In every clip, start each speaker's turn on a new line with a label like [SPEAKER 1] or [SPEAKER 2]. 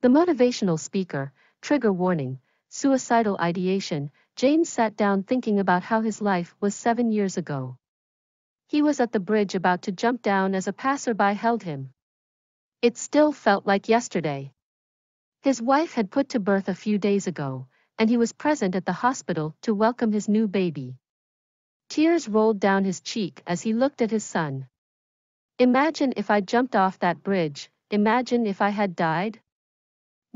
[SPEAKER 1] The motivational speaker, trigger warning, suicidal ideation, James sat down thinking about how his life was seven years ago. He was at the bridge about to jump down as a passerby held him. It still felt like yesterday. His wife had put to birth a few days ago, and he was present at the hospital to welcome his new baby. Tears rolled down his cheek as he looked at his son. Imagine if I jumped off that bridge, imagine if I had died?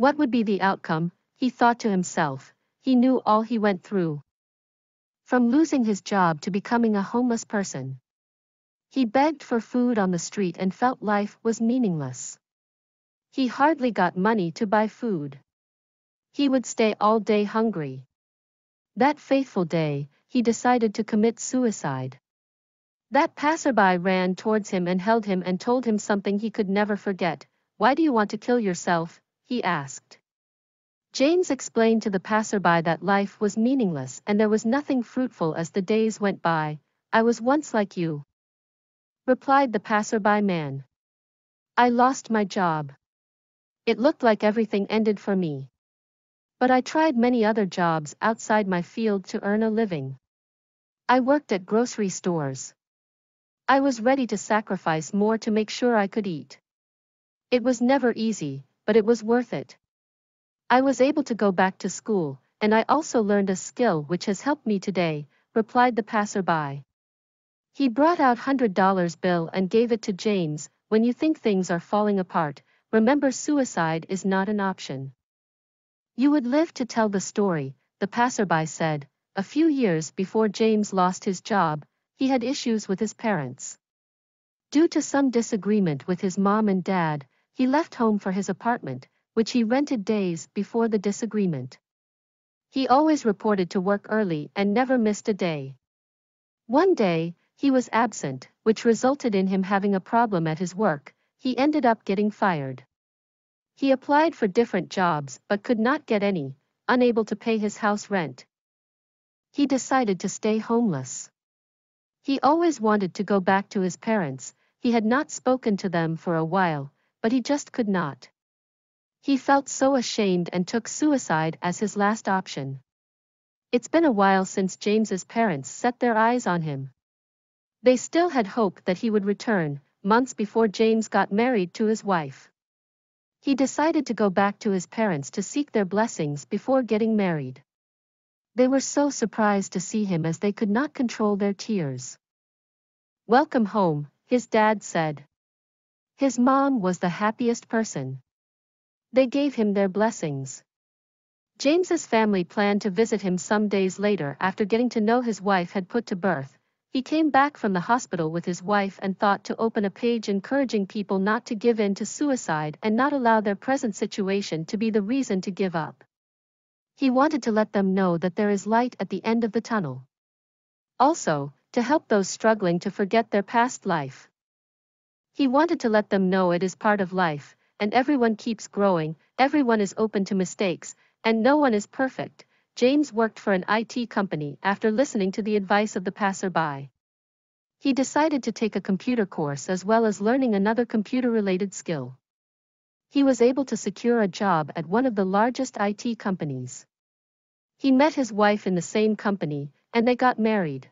[SPEAKER 1] What would be the outcome, he thought to himself. He knew all he went through. From losing his job to becoming a homeless person. He begged for food on the street and felt life was meaningless. He hardly got money to buy food. He would stay all day hungry. That fateful day, he decided to commit suicide. That passerby ran towards him and held him and told him something he could never forget. Why do you want to kill yourself? he asked. James explained to the passerby that life was meaningless and there was nothing fruitful as the days went by. I was once like you, replied the passerby man. I lost my job. It looked like everything ended for me. But I tried many other jobs outside my field to earn a living. I worked at grocery stores. I was ready to sacrifice more to make sure I could eat. It was never easy, but it was worth it. I was able to go back to school, and I also learned a skill which has helped me today, replied the passerby. He brought out $100 bill and gave it to James, when you think things are falling apart, remember suicide is not an option. You would live to tell the story, the passerby said, a few years before James lost his job, he had issues with his parents. Due to some disagreement with his mom and dad, he left home for his apartment, which he rented days before the disagreement. He always reported to work early and never missed a day. One day, he was absent, which resulted in him having a problem at his work, he ended up getting fired. He applied for different jobs but could not get any, unable to pay his house rent. He decided to stay homeless. He always wanted to go back to his parents, he had not spoken to them for a while, but he just could not. He felt so ashamed and took suicide as his last option. It's been a while since James's parents set their eyes on him. They still had hope that he would return, months before James got married to his wife. He decided to go back to his parents to seek their blessings before getting married. They were so surprised to see him as they could not control their tears. Welcome home, his dad said. His mom was the happiest person. They gave him their blessings. James's family planned to visit him some days later after getting to know his wife had put to birth. He came back from the hospital with his wife and thought to open a page encouraging people not to give in to suicide and not allow their present situation to be the reason to give up. He wanted to let them know that there is light at the end of the tunnel. Also, to help those struggling to forget their past life. He wanted to let them know it is part of life, and everyone keeps growing, everyone is open to mistakes, and no one is perfect. James worked for an IT company after listening to the advice of the passerby. He decided to take a computer course as well as learning another computer related skill. He was able to secure a job at one of the largest IT companies. He met his wife in the same company, and they got married.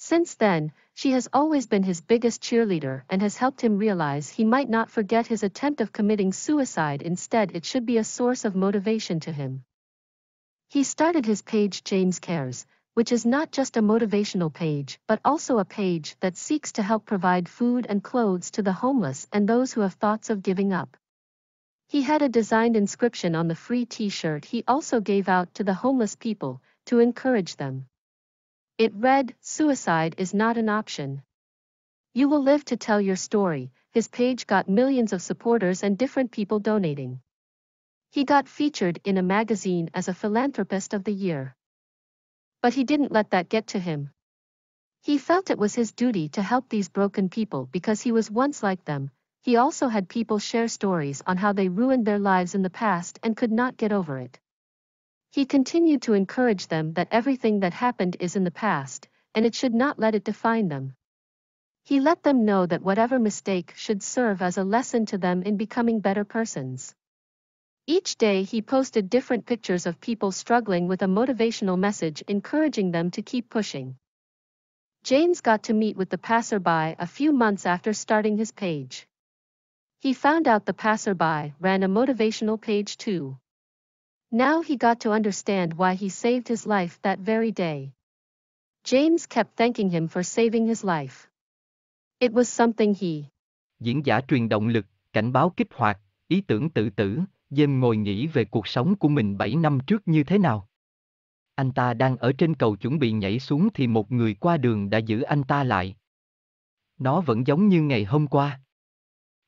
[SPEAKER 1] Since then, she has always been his biggest cheerleader and has helped him realize he might not forget his attempt of committing suicide instead it should be a source of motivation to him. He started his page James Cares, which is not just a motivational page but also a page that seeks to help provide food and clothes to the homeless and those who have thoughts of giving up. He had a designed inscription on the free t-shirt he also gave out to the homeless people to encourage them. It read, Suicide is not an option. You will live to tell your story. His page got millions of supporters and different people donating. He got featured in a magazine as a philanthropist of the year. But he didn't let that get to him. He felt it was his duty to help these broken people because he was once like them. He also had people share stories on how they ruined their lives in the past and could not get over it. He continued to encourage them that everything that happened is in the past, and it should not let it define them. He let them know that whatever mistake should serve as a lesson to them in becoming better persons. Each day he posted different pictures of people struggling with a motivational message encouraging them to keep pushing. James got to meet with the passerby a few months after starting his page. He found out the passerby ran a motivational page too. Now he got to understand why he saved his life that very day. James kept thanking him for saving his life. It was something he.
[SPEAKER 2] Diễn giả truyền động lực, cảnh báo kích hoạt, ý tưởng tự tử, James ngồi nghĩ về cuộc sống của mình 7 năm trước như thế nào. Anh ta đang ở trên cầu chuẩn bị nhảy xuống thì một người qua đường đã giữ anh ta lại. Nó vẫn giống như ngày hôm qua.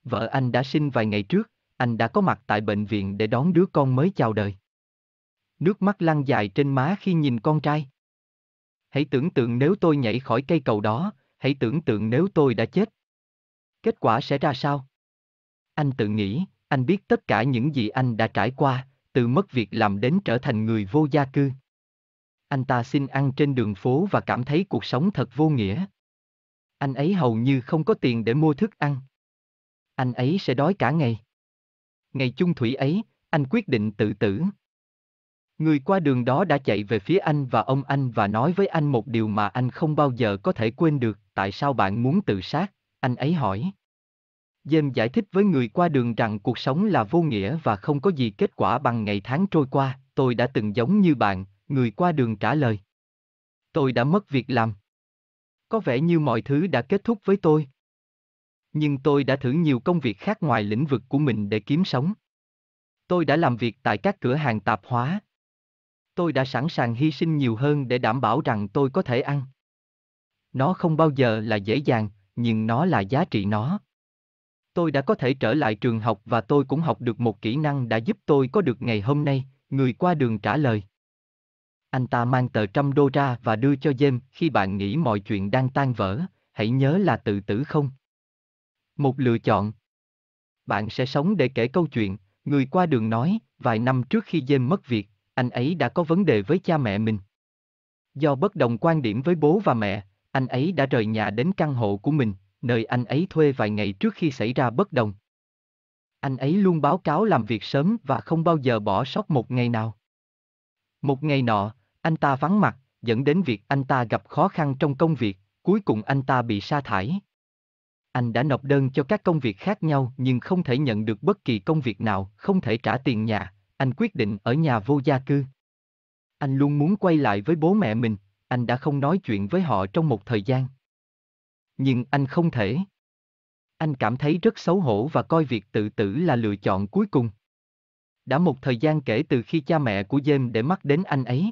[SPEAKER 2] Vợ anh đã sinh vài ngày trước, anh đã có mặt tại bệnh viện để đón đứa con mới chào đời nước mắt lăn dài trên má khi nhìn con trai. Hãy tưởng tượng nếu tôi nhảy khỏi cây cầu đó, hãy tưởng tượng nếu tôi đã chết. Kết quả sẽ ra sao? Anh tự nghĩ, anh biết tất cả những gì anh đã trải qua, từ mất việc làm đến trở thành người vô gia cư. Anh ta xin ăn trên đường phố và cảm thấy cuộc sống thật vô nghĩa. Anh ấy hầu như không có tiền để mua thức ăn. Anh ấy sẽ đói cả ngày. Ngày chung thủy ấy, anh quyết định tự tử. Người qua đường đó đã chạy về phía anh và ông anh và nói với anh một điều mà anh không bao giờ có thể quên được, tại sao bạn muốn tự sát, anh ấy hỏi. James giải thích với người qua đường rằng cuộc sống là vô nghĩa và không có gì kết quả bằng ngày tháng trôi qua, tôi đã từng giống như bạn, người qua đường trả lời. Tôi đã mất việc làm. Có vẻ như mọi thứ đã kết thúc với tôi. Nhưng tôi đã thử nhiều công việc khác ngoài lĩnh vực của mình để kiếm sống. Tôi đã làm việc tại các cửa hàng tạp hóa, tôi đã sẵn sàng hy sinh nhiều hơn để đảm bảo rằng tôi có thể ăn. Nó không bao giờ là dễ dàng, nhưng nó là giá trị nó. Tôi đã có thể trở lại trường học và tôi cũng học được một kỹ năng đã giúp tôi có được ngày hôm nay, người qua đường trả lời. Anh ta mang tờ trăm đô ra và đưa cho James khi bạn nghĩ mọi chuyện đang tan vỡ, hãy nhớ là tự tử không? Một lựa chọn. Bạn sẽ sống để kể câu chuyện, người qua đường nói, vài năm trước khi James mất việc, anh ấy đã có vấn đề với cha mẹ mình. Do bất đồng quan điểm với bố và mẹ, anh ấy đã rời nhà đến căn hộ của mình, nơi anh ấy thuê vài ngày trước khi xảy ra bất đồng. Anh ấy luôn báo cáo làm việc sớm và không bao giờ bỏ sót một ngày nào. Một ngày nọ, anh ta vắng mặt, dẫn đến việc anh ta gặp khó khăn trong công việc, cuối cùng anh ta bị sa thải. Anh đã nộp đơn cho các công việc khác nhau nhưng không thể nhận được bất kỳ công việc nào, không thể trả tiền nhà, anh quyết định ở nhà vô gia cư. Anh luôn muốn quay lại với bố mẹ mình, anh đã không nói chuyện với họ trong một thời gian. Nhưng anh không thể. Anh cảm thấy rất xấu hổ và coi việc tự tử là lựa chọn cuối cùng. Đã một thời gian kể từ khi cha mẹ của James để mắt đến anh ấy.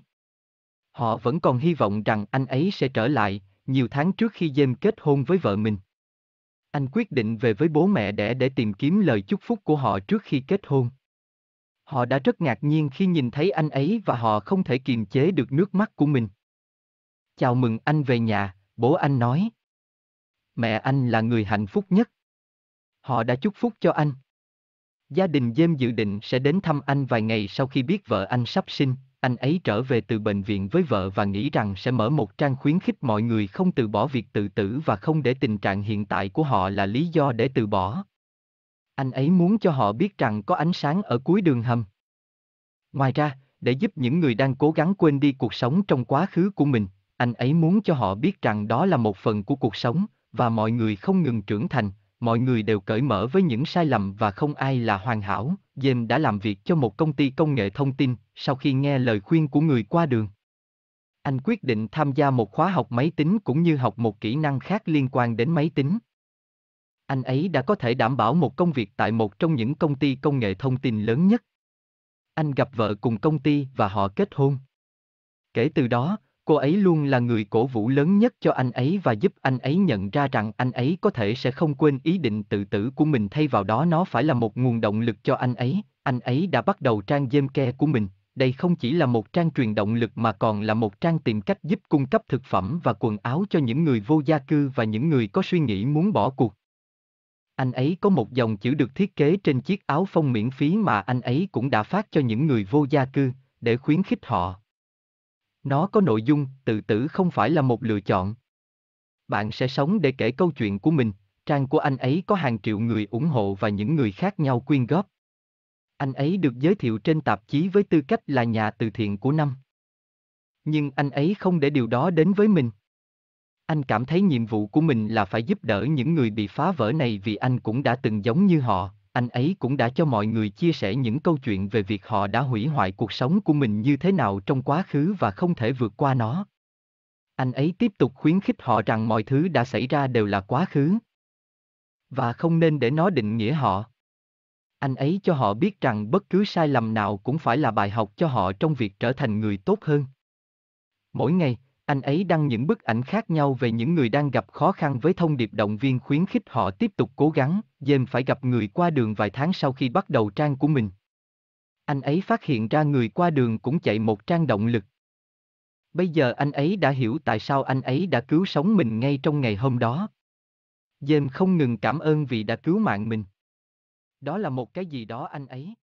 [SPEAKER 2] Họ vẫn còn hy vọng rằng anh ấy sẽ trở lại, nhiều tháng trước khi James kết hôn với vợ mình. Anh quyết định về với bố mẹ đẻ để tìm kiếm lời chúc phúc của họ trước khi kết hôn. Họ đã rất ngạc nhiên khi nhìn thấy anh ấy và họ không thể kiềm chế được nước mắt của mình. Chào mừng anh về nhà, bố anh nói. Mẹ anh là người hạnh phúc nhất. Họ đã chúc phúc cho anh. Gia đình James dự định sẽ đến thăm anh vài ngày sau khi biết vợ anh sắp sinh, anh ấy trở về từ bệnh viện với vợ và nghĩ rằng sẽ mở một trang khuyến khích mọi người không từ bỏ việc tự tử và không để tình trạng hiện tại của họ là lý do để từ bỏ. Anh ấy muốn cho họ biết rằng có ánh sáng ở cuối đường hầm. Ngoài ra, để giúp những người đang cố gắng quên đi cuộc sống trong quá khứ của mình, anh ấy muốn cho họ biết rằng đó là một phần của cuộc sống, và mọi người không ngừng trưởng thành, mọi người đều cởi mở với những sai lầm và không ai là hoàn hảo. James đã làm việc cho một công ty công nghệ thông tin sau khi nghe lời khuyên của người qua đường. Anh quyết định tham gia một khóa học máy tính cũng như học một kỹ năng khác liên quan đến máy tính anh ấy đã có thể đảm bảo một công việc tại một trong những công ty công nghệ thông tin lớn nhất. Anh gặp vợ cùng công ty và họ kết hôn. Kể từ đó, cô ấy luôn là người cổ vũ lớn nhất cho anh ấy và giúp anh ấy nhận ra rằng anh ấy có thể sẽ không quên ý định tự tử của mình thay vào đó nó phải là một nguồn động lực cho anh ấy. Anh ấy đã bắt đầu trang ke của mình. Đây không chỉ là một trang truyền động lực mà còn là một trang tìm cách giúp cung cấp thực phẩm và quần áo cho những người vô gia cư và những người có suy nghĩ muốn bỏ cuộc anh ấy có một dòng chữ được thiết kế trên chiếc áo phông miễn phí mà anh ấy cũng đã phát cho những người vô gia cư, để khuyến khích họ. Nó có nội dung, tự tử không phải là một lựa chọn. Bạn sẽ sống để kể câu chuyện của mình, trang của anh ấy có hàng triệu người ủng hộ và những người khác nhau quyên góp. Anh ấy được giới thiệu trên tạp chí với tư cách là nhà từ thiện của năm. Nhưng anh ấy không để điều đó đến với mình. Anh cảm thấy nhiệm vụ của mình là phải giúp đỡ những người bị phá vỡ này vì anh cũng đã từng giống như họ, anh ấy cũng đã cho mọi người chia sẻ những câu chuyện về việc họ đã hủy hoại cuộc sống của mình như thế nào trong quá khứ và không thể vượt qua nó. Anh ấy tiếp tục khuyến khích họ rằng mọi thứ đã xảy ra đều là quá khứ và không nên để nó định nghĩa họ. Anh ấy cho họ biết rằng bất cứ sai lầm nào cũng phải là bài học cho họ trong việc trở thành người tốt hơn. Mỗi ngày, anh ấy đăng những bức ảnh khác nhau về những người đang gặp khó khăn với thông điệp động viên khuyến khích họ tiếp tục cố gắng, James phải gặp người qua đường vài tháng sau khi bắt đầu trang của mình. Anh ấy phát hiện ra người qua đường cũng chạy một trang động lực. Bây giờ anh ấy đã hiểu tại sao anh ấy đã cứu sống mình ngay trong ngày hôm đó. James không ngừng cảm ơn vì đã cứu mạng mình. Đó là một cái gì đó anh ấy.